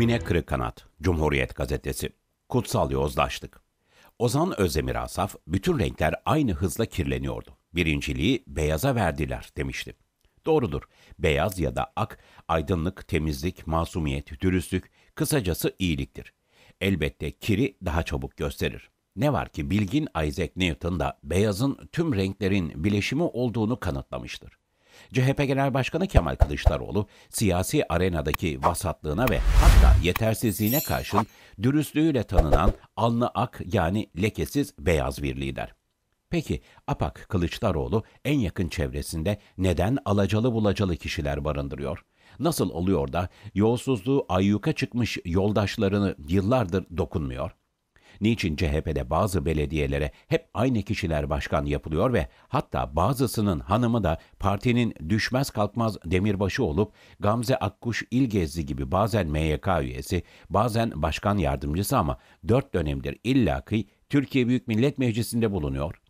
Mine Kırıkkanat, Cumhuriyet Gazetesi. Kutsal Yozlaştık. Ozan Özdemir Asaf, bütün renkler aynı hızla kirleniyordu. Birinciliği beyaza verdiler demişti. Doğrudur. Beyaz ya da ak, aydınlık, temizlik, masumiyet, dürüstlük, kısacası iyiliktir. Elbette kiri daha çabuk gösterir. Ne var ki bilgin Isaac Newton da beyazın tüm renklerin bileşimi olduğunu kanıtlamıştır. CHP Genel Başkanı Kemal Kılıçdaroğlu siyasi arenadaki vasatlığına ve hatta yetersizliğine karşın dürüstlüğüyle tanınan alnı ak yani lekesiz beyaz bir lider. Peki Apak Kılıçdaroğlu en yakın çevresinde neden alacalı bulacalı kişiler barındırıyor? Nasıl oluyor da yolsuzluğu ayyuka çıkmış yoldaşlarını yıllardır dokunmuyor? Niçin CHP'de bazı belediyelere hep aynı kişiler başkan yapılıyor ve hatta bazısının hanımı da partinin düşmez kalkmaz demirbaşı olup Gamze Akkuş İlgezli gibi bazen MYK üyesi, bazen başkan yardımcısı ama dört dönemdir illaki Türkiye Büyük Millet Meclisi'nde bulunuyor.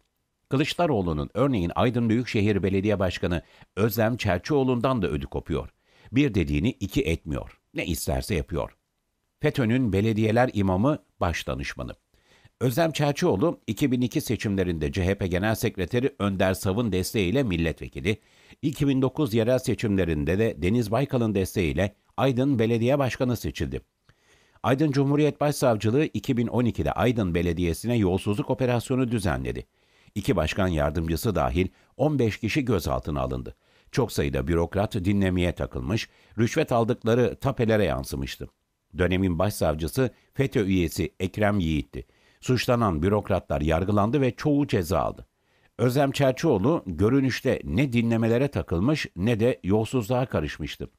Kılıçdaroğlu'nun örneğin Aydın Büyükşehir Belediye Başkanı Özlem Çerçioğlu'ndan da ödü kopuyor. Bir dediğini iki etmiyor. Ne isterse yapıyor. FETÖ'nün belediyeler imamı başdanışmanı. Özlem Çerçioğlu 2002 seçimlerinde CHP Genel Sekreteri Önder Sav'ın desteğiyle milletvekili, 2009 yerel seçimlerinde de Deniz Baykal'ın desteğiyle Aydın Belediye Başkanı seçildi. Aydın Cumhuriyet Başsavcılığı 2012'de Aydın Belediyesi'ne yolsuzluk operasyonu düzenledi. İki başkan yardımcısı dahil 15 kişi gözaltına alındı. Çok sayıda bürokrat dinlemeye takılmış, rüşvet aldıkları tapelere yansımıştı. Dönemin başsavcısı FETÖ üyesi Ekrem Yiğit'ti. Suçlanan bürokratlar yargılandı ve çoğu ceza aldı. Özlem Çerçioğlu görünüşte ne dinlemelere takılmış ne de yolsuzluğa karışmıştı.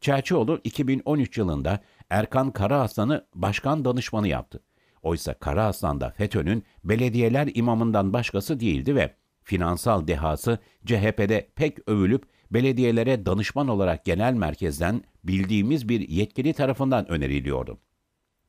Çerçioğlu 2013 yılında Erkan Karaaslan'ı başkan danışmanı yaptı. Oysa Karaaslan da FETÖ'nün belediyeler imamından başkası değildi ve finansal dehası CHP'de pek övülüp belediyelere danışman olarak genel merkezden bildiğimiz bir yetkili tarafından öneriliyordu.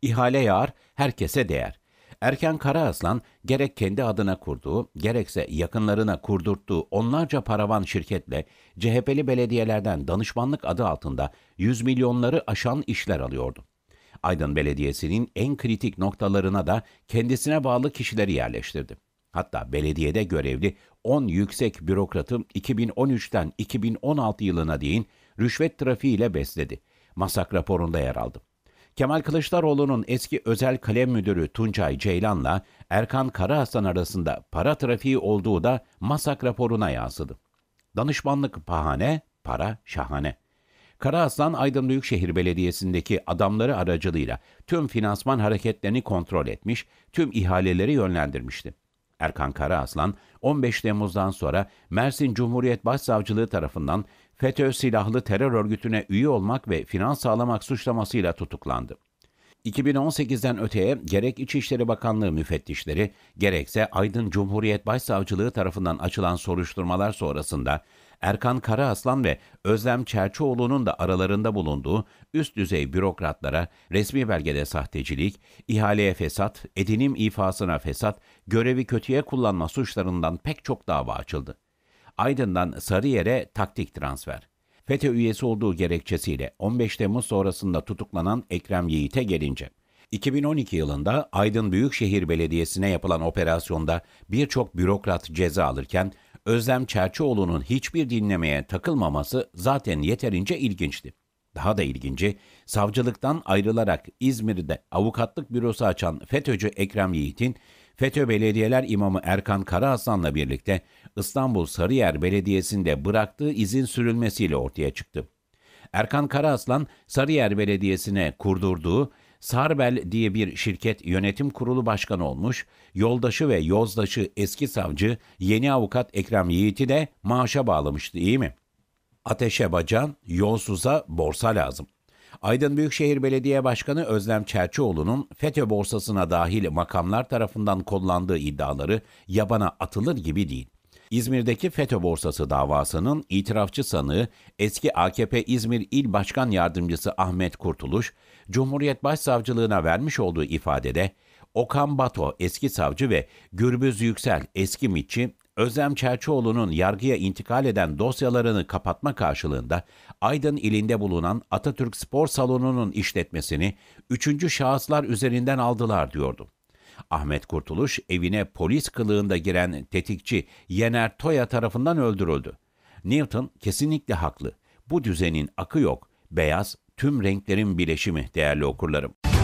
İhale yağar, herkese değer. Erken Kara Aslan gerek kendi adına kurduğu, gerekse yakınlarına kurdurttuğu onlarca paravan şirketle CHP'li belediyelerden danışmanlık adı altında yüz milyonları aşan işler alıyordu. Aydın Belediyesi'nin en kritik noktalarına da kendisine bağlı kişileri yerleştirdi. Hatta belediyede görevli 10 yüksek bürokratı 2013'ten 2016 yılına değin rüşvet trafiğiyle besledi. Masak raporunda yer aldı. Kemal Kılıçdaroğlu'nun eski özel kalem müdürü Tuncay Ceylan'la Erkan Karahasan arasında para trafiği olduğu da masak raporuna yansıdı. Danışmanlık pahane para şahane. Karahasan Aydın Büyükşehir Belediyesi'ndeki adamları aracılığıyla tüm finansman hareketlerini kontrol etmiş, tüm ihaleleri yönlendirmişti. Erkan Karaaslan, 15 Temmuz'dan sonra Mersin Cumhuriyet Başsavcılığı tarafından FETÖ silahlı terör örgütüne üye olmak ve finans sağlamak suçlamasıyla tutuklandı. 2018'den öteye gerek İçişleri Bakanlığı müfettişleri gerekse Aydın Cumhuriyet Başsavcılığı tarafından açılan soruşturmalar sonrasında Erkan Karaaslan ve Özlem Çerçoğlu'nun da aralarında bulunduğu üst düzey bürokratlara resmi belgede sahtecilik, ihaleye fesat, edinim ifasına fesat, görevi kötüye kullanma suçlarından pek çok dava açıldı. Aydın'dan Sarıyer'e taktik transfer. FETÖ üyesi olduğu gerekçesiyle 15 Temmuz sonrasında tutuklanan Ekrem Yiğit'e gelince, 2012 yılında Aydın Büyükşehir Belediyesi'ne yapılan operasyonda birçok bürokrat ceza alırken Özlem Çerçioğlu'nun hiçbir dinlemeye takılmaması zaten yeterince ilginçti. Daha da ilginci, savcılıktan ayrılarak İzmir'de avukatlık bürosu açan FETÖ'cü Ekrem Yiğit'in FETÖ Belediyeler İmamı Erkan Karahasan'la birlikte İstanbul Sarıyer Belediyesi'nde bıraktığı izin sürülmesiyle ortaya çıktı. Erkan Karaaslan, Sarıyer Belediyesi'ne kurdurduğu Sarbel diye bir şirket yönetim kurulu başkanı olmuş, yoldaşı ve yozdaşı eski savcı yeni avukat Ekrem Yiğit'i de maaşa bağlamıştı iyi mi? Ateşe bacan, yolsuza borsa lazım. Aydın Büyükşehir Belediye Başkanı Özlem Çerçioğlu'nun FETÖ borsasına dahil makamlar tarafından kullandığı iddiaları yabana atılır gibi değil. İzmir'deki FETÖ borsası davasının itirafçı sanığı eski AKP İzmir İl Başkan Yardımcısı Ahmet Kurtuluş, Cumhuriyet Başsavcılığına vermiş olduğu ifadede Okan Bato eski savcı ve Gürbüz Yüksel eski mitçi Özlem Çerçioğlu'nun yargıya intikal eden dosyalarını kapatma karşılığında Aydın ilinde bulunan Atatürk Spor Salonu'nun işletmesini üçüncü şahıslar üzerinden aldılar diyordu. Ahmet Kurtuluş evine polis kılığında giren tetikçi Yener Toya tarafından öldürüldü. Newton kesinlikle haklı. Bu düzenin akı yok. Beyaz tüm renklerin bileşimi değerli okurlarım.